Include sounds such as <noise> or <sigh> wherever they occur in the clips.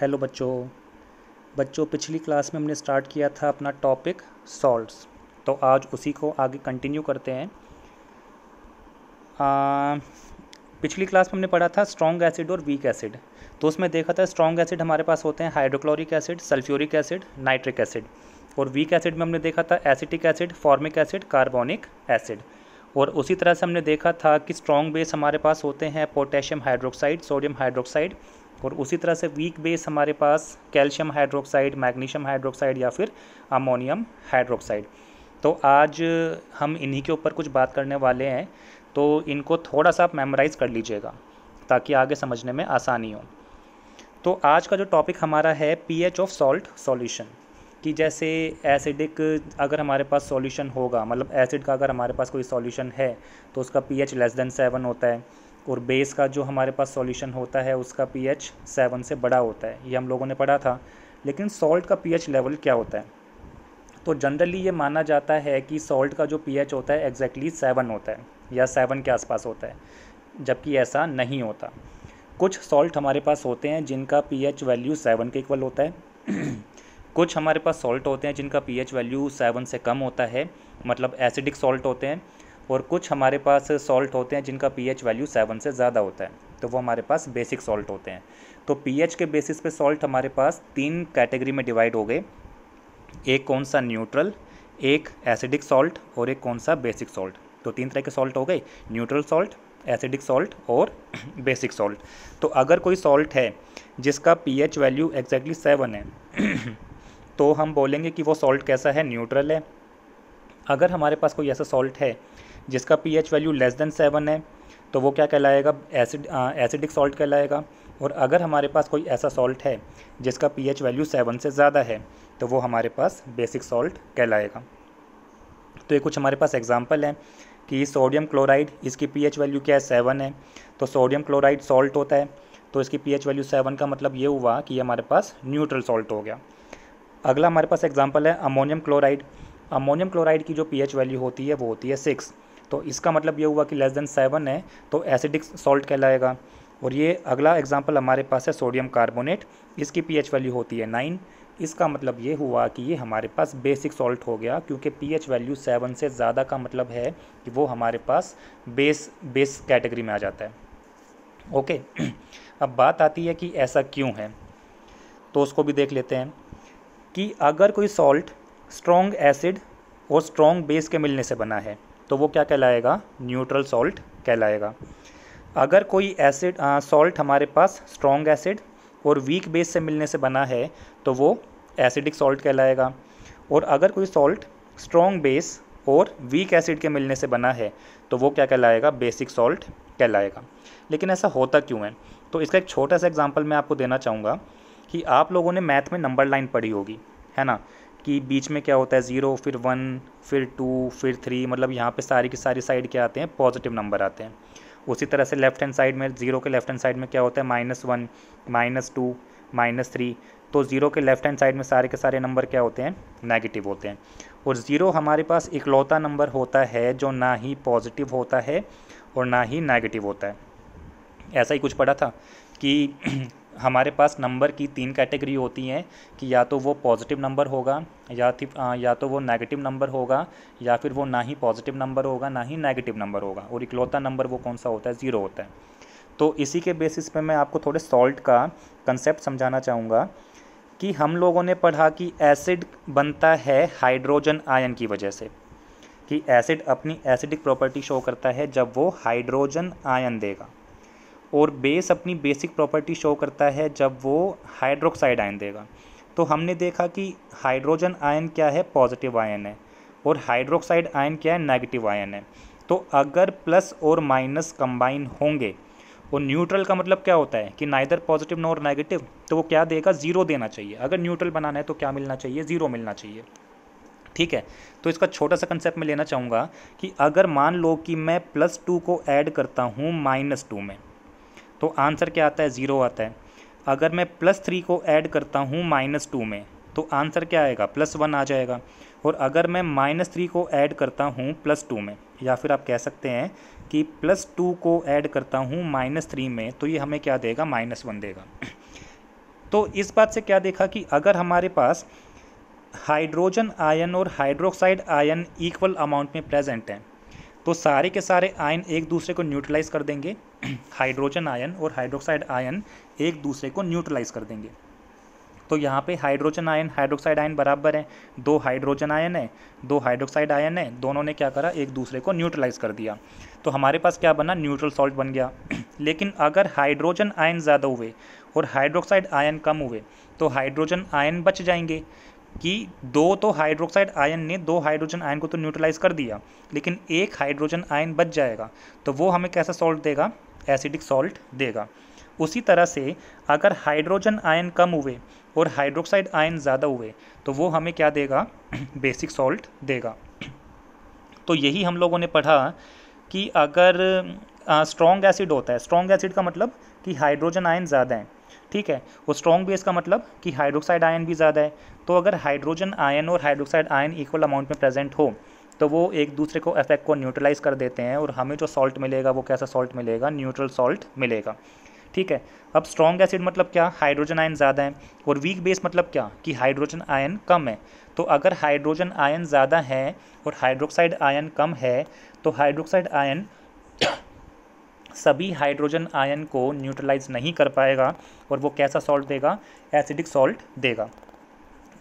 hello बच्चों बच्चों पिछली क्लास में हमने स्टार्ट किया था अपना टॉपिक सॉल्ट्स तो आज उसी को आगे कंटिन्यू करते हैं आ, अं, पिछली क्लास में हमने पढ़ा था स्ट्रॉन्ग एसिड और वीक एसिड तो उसमें देखा था स्ट्रॉन्ग एसिड हमारे पास होते हैं hydrochloric acid sulphuric acid nitric acid और वीक एसिड में हमने देखा था acetic acid formic acid carbonic acid और उसी तरह से हमने देखा था कि स्ट्रॉन्ग बेस हमारे पास होते हैं पोटेशियम हाइड्रोक्साइड सोडियम हाइड्रोक्साइड और उसी तरह से वीक बेस हमारे पास कैल्शियम हाइड्रोक्साइड मैग्नीशियम हाइड्रोक्साइड या फिर अमोनियम हाइड्रोक्साइड तो आज हम इन्हीं के ऊपर कुछ बात करने वाले हैं तो इनको थोड़ा सा आप मेमोराइज़ कर लीजिएगा ताकि आगे समझने में आसानी हो तो आज का जो टॉपिक हमारा है पीएच ऑफ सॉल्ट सॉल्यूशन कि जैसे एसिडिक अगर हमारे पास सॉल्यूशन होगा मतलब एसिड का अगर हमारे पास कोई सॉल्यूशन है तो उसका पीएच लेस देन सेवन होता है और बेस का जो हमारे पास सॉल्यूशन होता है उसका पीएच सेवन से बड़ा होता है ये हम लोगों ने पढ़ा था लेकिन सॉल्ट का पीएच लेवल क्या होता है तो जनरली ये माना जाता है कि सॉल्ट का जो पीएच होता है एग्जैक्टली सेवन होता है या सेवन के आसपास होता है जबकि ऐसा नहीं होता कुछ सॉल्ट हमारे पास होते हैं जिनका पी वैल्यू सेवन के इक्वल होता है कुछ हमारे पास सॉल्ट होते हैं जिनका पी वैल्यू सेवन से कम होता है मतलब एसिडिक सॉल्ट होते हैं और कुछ हमारे पास सॉल्ट होते हैं जिनका पीएच वैल्यू सेवन से ज़्यादा होता है तो वो हमारे पास बेसिक सॉल्ट होते हैं तो पीएच के बेसिस पे सॉल्ट हमारे पास तीन कैटेगरी में डिवाइड हो गए एक कौन सा न्यूट्रल एक एसिडिक सॉल्ट और एक कौन सा बेसिक सॉल्ट तो तीन तरह के सॉल्ट हो गए न्यूट्रल सॉल्ट एसिडिक सॉल्ट और बेसिक <clears throat> सॉल्ट तो अगर कोई सॉल्ट है जिसका पीएच वैल्यू एग्जैक्टली सेवन है <clears throat> तो हम बोलेंगे कि वो सॉल्ट कैसा है न्यूट्रल है अगर हमारे पास कोई ऐसा सॉल्ट है जिसका P value less than seven है तो वो क्या कहलाएगा एसिड एसिडिक सॉल्ट कहलाएगा और अगर हमारे पास कोई ऐसा सॉल्ट है जिसका पीएच वैल्यू सेवन से ज़्यादा है तो वो हमारे पास बेसिक सॉल्ट कहलाएगा तो ये कुछ हमारे पास एग्जाम्पल हैं कि सोडियम क्लोराइड इसकी पीएच वैल्यू क्या है सेवन है तो सोडियम क्लोराइड सॉल्ट होता है तो इसकी पीएच वैल्यू सेवन का मतलब ये हुआ कि ये हमारे पास न्यूट्रल सॉल्ट हो गया अगला हमारे पास एग्जाम्पल है अमोनियम क्लोराइड अमोनियम क्लोराइड की जो पीएच वैल्यू होती है वो होती है सिक्स तो इसका मतलब ये हुआ कि लेस देन सेवन है तो एसिडिक सॉल्ट कहलाएगा और ये अगला एग्जाम्पल हमारे पास है सोडियम कार्बोनेट इसकी पीएच वैल्यू होती है नाइन इसका मतलब ये हुआ कि ये हमारे पास बेसिक सॉल्ट हो गया क्योंकि पीएच वैल्यू सेवन से ज़्यादा का मतलब है कि वो हमारे पास बेस बेस कैटेगरी में आ जाता है ओके <clears throat> अब बात आती है कि ऐसा क्यों है तो उसको भी देख लेते हैं कि अगर कोई सॉल्ट स्ट्रॉन्ग एसिड और स्ट्रॉन्ग बेस के मिलने से बना है तो वो क्या कहलाएगा न्यूट्रल सॉल्ट कहलाएगा अगर कोई एसिड सॉल्ट हमारे पास स्ट्रॉन्ग एसिड और वीक बेस से मिलने से बना है तो वो एसिडिक सॉल्ट कहलाएगा और अगर कोई सॉल्ट स्ट्रॉन्ग बेस और वीक एसिड के मिलने से बना है तो वो क्या कहलाएगा बेसिक सॉल्ट कहलाएगा लेकिन ऐसा होता क्यों है तो इसका एक छोटा सा एग्जाम्पल मैं आपको देना चाहूँगा कि आप लोगों ने मैथ में नंबर लाइन पढ़ी होगी है ना कि बीच में क्या होता है ज़ीरो फिर वन फिर टू फिर थ्री मतलब यहाँ पे सारी की सारी साइड क्या आते हैं पॉजिटिव नंबर आते हैं उसी तरह से लेफ्ट हैंड साइड में ज़ीरो के लेफ्ट हैंड साइड में क्या होता है minus one minus two minus three तो ज़ीरो के लेफ्ट हैंड साइड में सारे के सारे नंबर क्या होते हैं नेगेटिव होते हैं और ज़ीरो हमारे पास इकलौता नंबर होता है जो ना ही पॉजिटिव होता है और ना ही नेगेटिव होता है ऐसा ही कुछ पढ़ा था कि हमारे पास नंबर की तीन कैटेगरी होती हैं कि या तो वो पॉजिटिव नंबर होगा या फिर या तो वो नेगेटिव नंबर होगा या फिर वो ना ही पॉजिटिव नंबर होगा ना ही नेगेटिव नंबर होगा और इकलौता नंबर वो कौन सा होता है ज़ीरो होता है तो इसी के बेसिस पे मैं आपको थोड़े सॉल्ट का कंसेप्ट समझाना चाहूँगा कि हम लोगों ने पढ़ा कि एसिड बनता है हाइड्रोजन आयन की वजह से कि एसिड अपनी एसिडिक प्रॉपर्टी शो करता है जब वो हाइड्रोजन आयन देगा और बेस अपनी बेसिक प्रॉपर्टी शो करता है जब वो हाइड्रोक्साइड आयन देगा तो हमने देखा कि हाइड्रोजन आयन क्या है पॉजिटिव आयन है और हाइड्रोक्साइड आयन क्या है नेगेटिव आयन है तो अगर प्लस और माइनस कंबाइन होंगे और न्यूट्रल का मतलब क्या होता है कि नाइदर पॉजिटिव नॉर नेगेटिव तो वो क्या देगा ज़ीरो देना चाहिए अगर न्यूट्रल बनाना है तो क्या मिलना चाहिए ज़ीरो मिलना चाहिए ठीक है तो इसका छोटा सा कंसेप्ट मैं लेना चाहूँगा कि अगर मान लो कि मैं प्लस टू को ऐड करता हूँ माइनस टू में तो आंसर क्या आता है ज़ीरो आता है अगर मैं प्लस थ्री को ऐड करता हूँ माइनस टू में तो आंसर क्या आएगा प्लस वन आ जाएगा और अगर मैं माइनस थ्री को ऐड करता हूँ प्लस टू में या फिर आप कह सकते हैं कि प्लस टू को ऐड करता हूँ माइनस थ्री में तो ये हमें क्या देगा माइनस वन देगा तो इस बात से क्या देखा कि अगर हमारे पास हाइड्रोजन आयन और हाइड्रोक्साइड आयन इक्वल अमाउंट में प्रेजेंट हैं तो सारे के सारे आयन एक दूसरे को न्यूट्रलाइज कर देंगे हाइड्रोजन <clears throat> आयन और हाइड्रोक्साइड आयन एक दूसरे को न्यूट्रलाइज कर देंगे तो यहाँ पे हाइड्रोजन आयन हाइड्रोक्साइड आयन बराबर है दो हाइड्रोजन आयन है दो हाइड्रोक्साइड आयन है दोनों ने क्या करा एक दूसरे को न्यूट्रलाइज कर दिया तो हमारे पास क्या बना न्यूट्रल सॉल्ट बन गया <clears throat> लेकिन अगर हाइड्रोजन आयन ज़्यादा हुए और हाइड्रोक्साइड आयन कम हुए तो हाइड्रोजन आयन बच जाएंगे कि दो तो हाइड्रोक्साइड आयन ने दो हाइड्रोजन आयन को तो न्यूट्रलाइज कर दिया लेकिन एक हाइड्रोजन आयन बच जाएगा तो वो हमें कैसा सॉल्ट देगा एसिडिक सॉल्ट देगा उसी तरह से अगर हाइड्रोजन आयन कम हुए और हाइड्रोक्साइड आयन ज़्यादा हुए तो वो हमें क्या देगा बेसिक <clears throat> सॉल्ट देगा तो यही हम लोगों ने पढ़ा कि अगर स्ट्रॉन्ग एसिड होता है स्ट्रॉन्ग एसिड का मतलब कि हाइड्रोजन आयन ज़्यादा हैं ठीक है और स्ट्रॉन्ग बेस का मतलब कि हाइड्रोक्साइड आयन भी ज़्यादा है तो अगर हाइड्रोजन आयन और हाइड्रोक्साइड आयन इक्वल अमाउंट में प्रेजेंट हो तो वो एक दूसरे को इफेक्ट को न्यूट्रलाइज कर देते हैं और हमें जो सॉल्ट मिलेगा वो कैसा सॉल्ट मिलेगा न्यूट्रल सॉल्ट मिलेगा ठीक है अब स्ट्रॉन्ग एसिड मतलब क्या हाइड्रोजन आयन ज़्यादा है और वीक बेस मतलब क्या कि हाइड्रोजन आयन कम है तो अगर हाइड्रोजन आयन ज़्यादा है और हाइड्रोक्साइड आयन कम है तो हाइड्रोक्साइड आयन सभी हाइड्रोजन आयन को न्यूट्रलाइज नहीं कर पाएगा और वो कैसा सॉल्ट देगा एसिडिक सॉल्ट देगा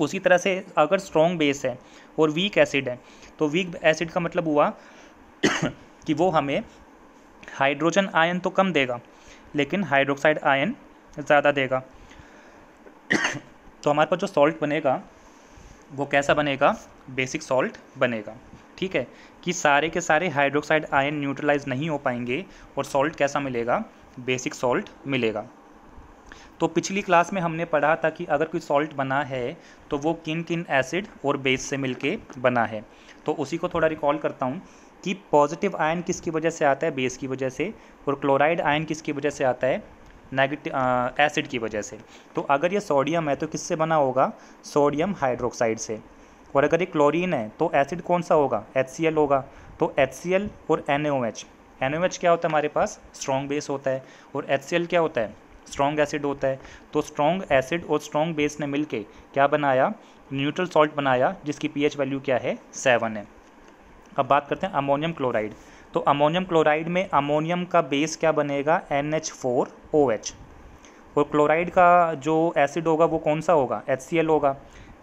उसी तरह से अगर स्ट्रॉन्ग बेस है और वीक एसिड है तो वीक एसिड का मतलब हुआ <coughs> कि वो हमें हाइड्रोजन आयन तो कम देगा लेकिन हाइड्रोक्साइड आयन ज़्यादा देगा <coughs> तो हमारे पास जो सॉल्ट बनेगा वो कैसा बनेगा बेसिक सॉल्ट बनेगा ठीक है कि सारे के सारे हाइड्रोक्साइड आयन न्यूट्रलाइज नहीं हो पाएंगे और सॉल्ट कैसा मिलेगा बेसिक सॉल्ट मिलेगा तो पिछली क्लास में हमने पढ़ा था कि अगर कोई सॉल्ट बना है तो वो किन किन एसिड और बेस से मिलके बना है तो उसी को थोड़ा रिकॉल करता हूँ कि पॉजिटिव आयन किसकी वजह से आता है बेस की वजह से और क्लोराइड आयन किसकी वजह से आता है नेगेटिव एसिड की वजह से तो अगर ये सोडियम है तो किससे बना होगा सोडियम हाइड्रोक्साइड से और अगर ये क्लोरीन है तो एसिड कौन सा होगा एच होगा तो एच और एन एन क्या होता है हमारे पास स्ट्रॉन्ग बेस होता है और एच क्या होता है स्ट्रॉन्ग एसिड होता है तो स्ट्रॉन्ग एसिड और स्ट्रॉन्ग बेस ने मिलके क्या बनाया न्यूट्रल सॉल्ट बनाया जिसकी पीएच वैल्यू क्या है सेवन है अब बात करते हैं अमोनियम क्लोराइड तो अमोनियम क्लोराइड में अमोनियम का बेस क्या बनेगा N H four O H और क्लोराइड का जो एसिड होगा वो कौन सा होगा एच सी एल होगा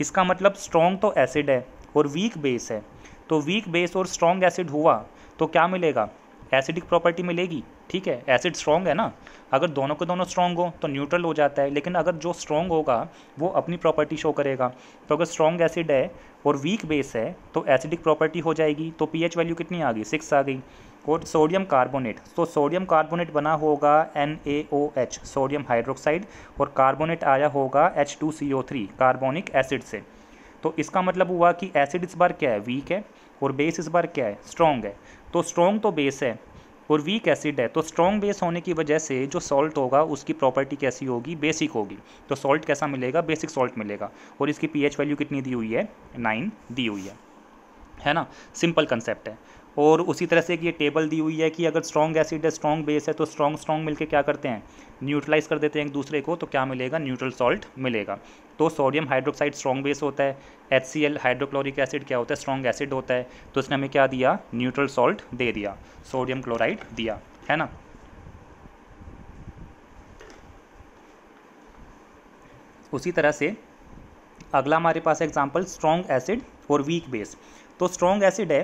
इसका मतलब स्ट्रॉन्ग तो एसिड है और वीक बेस है तो वीक बेस और स्ट्रॉन्ग एसिड हुआ तो क्या मिलेगा एसिडिक प्रॉपर्टी मिलेगी ठीक है एसिड स्ट्रॉन्ग है ना अगर दोनों के दोनों स्ट्रॉन्ग हो तो न्यूट्रल हो जाता है लेकिन अगर जो स्ट्रॉन्ग होगा वो अपनी प्रॉपर्टी शो करेगा तो अगर स्ट्रॉन्ग एसिड है और वीक बेस है तो एसिडिक प्रॉपर्टी हो जाएगी तो पीएच वैल्यू कितनी आ गई सिक्स आ गई और सोडियम कार्बोनेट तो सोडियम कार्बोनेट बना होगा N A O H sodium hydroxide और कार्बोनेट आया होगा H two C O three carbonic acid से तो इसका मतलब हुआ कि एसिड इस बार क्या है वीक है और बेस इस बार क्या है स्ट्रॉन्ग है तो स्ट्रॉन्ग तो बेस है और वीक एसिड है तो स्ट्रॉन्ग बेस होने की वजह से जो सॉल्ट होगा उसकी प्रॉपर्टी कैसी होगी बेसिक होगी तो सॉल्ट कैसा मिलेगा बेसिक सॉल्ट मिलेगा और इसकी पीएच वैल्यू कितनी दी हुई है नाइन दी हुई है है ना सिंपल कंसेप्ट है और उसी तरह से एक ये टेबल दी हुई है कि अगर स्ट्रॉन्ग एसिड है स्ट्रॉन्ग बेस है तो स्ट्रॉन्ग स्ट्रॉन्ग मिलके क्या करते हैं न्यूट्रलाइज कर देते हैं एक दूसरे को तो क्या मिलेगा न्यूट्रल सॉल्ट मिलेगा तो सोडियम हाइड्रोक्साइड स्ट्रॉन्ग बेस होता है एच हाइड्रोक्लोरिक एसिड क्या होता है स्ट्रॉन्ग एसिड होता है तो उसने हमें क्या दिया न्यूट्रल सॉल्ट दे दिया सोडियम क्लोराइड दिया है ना उसी तरह से अगला हमारे पास एग्जाम्पल स्ट्रॉन्ग एसिड और वीक बेस तो स्ट्रॉन्ग एसिड है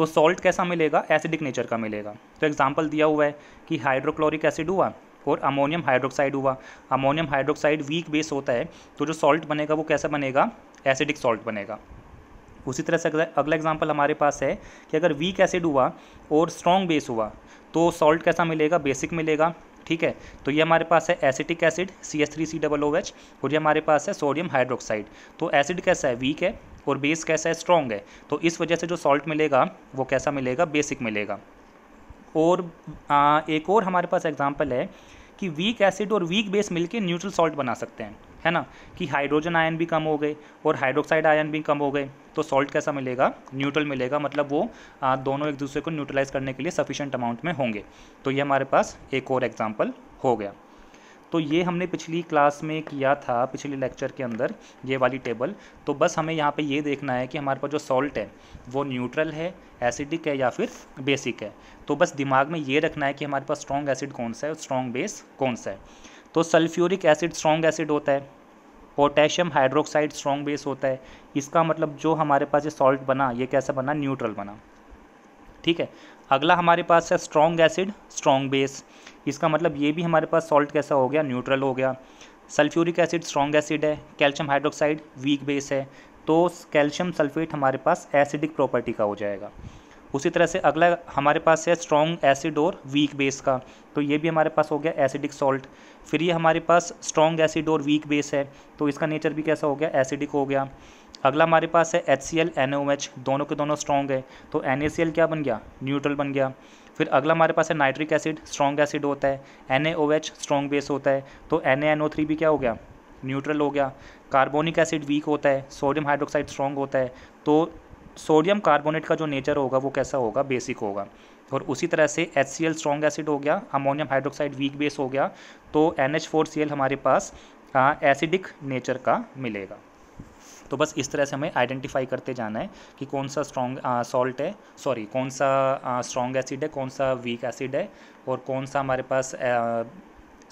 तो सॉल्ट कैसा मिलेगा एसिडिक नेचर का मिलेगा तो एग्जाम्पल दिया हुआ है कि हाइड्रोक्लोरिक एसिड हुआ और अमोनियम हाइड्रोक्साइड हुआ अमोनियम हाइड्रोक्साइड वीक बेस होता है तो जो सॉल्ट बनेगा वो कैसा बनेगा एसिडिक सॉल्ट बनेगा उसी तरह से अगला एग्जाम्पल हमारे पास है कि अगर वीक एसिड हुआ और स्ट्रॉन्ग बेस हुआ तो सॉल्ट कैसा मिलेगा बेसिक मिलेगा ठीक है तो ये हमारे पास है acetic acid C S three C double O H और ये हमारे पास है सोडियम हाइड्रोक्साइड तो एसिड कैसा है वीक है और बेस कैसा है स्ट्रॉन्ग है तो इस वजह से जो सॉल्ट मिलेगा वो कैसा मिलेगा बेसिक मिलेगा और आ, एक और हमारे पास एग्जाम्पल है कि वीक एसिड और वीक बेस मिलकर न्यूट्रल सॉल्ट बना सकते हैं है ना कि हाइड्रोजन आयन भी कम हो गए और हाइड्रोक्साइड आयन भी कम हो गए तो सॉल्ट कैसा मिलेगा न्यूट्रल मिलेगा मतलब वो आ, दोनों एक दूसरे को न्यूट्रलाइज करने के लिए सफिशेंट अमाउंट में होंगे तो ये हमारे पास एक और एग्जाम्पल हो गया तो ये हमने पिछली क्लास में किया था पिछले लेक्चर के अंदर ये वाली टेबल तो बस हमें यहाँ पे ये देखना है कि हमारे पास जो सॉल्ट है वो न्यूट्रल है एसिडिक है या फिर बेसिक है तो बस दिमाग में ये रखना है कि हमारे पास स्ट्रॉन्ग एसिड कौन सा है और स्ट्रॉन्ग बेस कौन सा है तो सल्फ्यूरिक एसिड स्ट्रॉन्ग एसिड होता है पोटेशियम हाइड्रोक्साइड स्ट्रॉन्ग बेस होता है इसका मतलब जो हमारे पास ये सॉल्ट बना ये कैसा बना न्यूट्रल बना ठीक है अगला हमारे पास है स्ट्रॉन्ग एसिड स्ट्रॉन्ग बेस इसका मतलब ये भी हमारे पास सॉल्ट कैसा हो गया न्यूट्रल हो गया सल्फ्यूरिक एसिड स्ट्रॉन्ग एसिड है कैल्शियम हाइड्रोक्साइड वीक बेस है तो कैल्शियम सल्फेट हमारे पास एसिडिक प्रॉपर्टी का हो जाएगा उसी तरह से अगला हमारे पास है स्ट्रॉन्ग एसिड और वीक बेस का तो ये भी हमारे पास हो गया एसिडिक सॉल्ट फिर ये हमारे पास स्ट्रॉन्ग एसिड और वीक बेस है तो इसका नेचर भी कैसा हो गया एसिडिक हो गया अगला हमारे पास है H C L N O H दोनों के दोनों स्ट्रॉन्ग है तो एन ए सी एल क्या बन गया न्यूट्रल बन गया फिर अगला हमारे पास है नाइट्रिक एसिड स्ट्रॉन्ग एसिड होता है N A O H strong base होता है तो N A N O three भी क्या हो गया न्यूट्रल हो गया कार्बोनिक एसिड वीक होता है सोडियम हाइड्रोक्साइड स्ट्रॉन्ग होता है तो सोडियम कार्बोनेट का जो नेचर होगा वो कैसा होगा बेसिक होगा और उसी तरह से H C L strong acid हो गया अमोनियम हाइड्रोक्साइड वीक बेस हो गया तो N H four C L हमारे पास एसिडिक नेचर का मिलेगा तो बस इस तरह से हमें आइडेंटिफाई करते जाना है कि कौन सा स्ट्रॉन्ग सॉल्ट है सॉरी कौन सा स्ट्रॉन्ग एसिड है कौन सा वीक एसिड है और कौन सा हमारे पास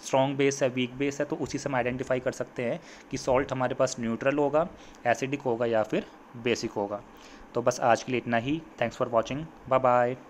स्ट्रॉन्ग बेस है वीक बेस है तो उसी से हम आइडेंटिफाई कर सकते हैं कि सॉल्ट हमारे पास न्यूट्रल होगा एसिडिक होगा या फिर बेसिक होगा तो बस आज के लिए इतना ही thanks for watching bye bye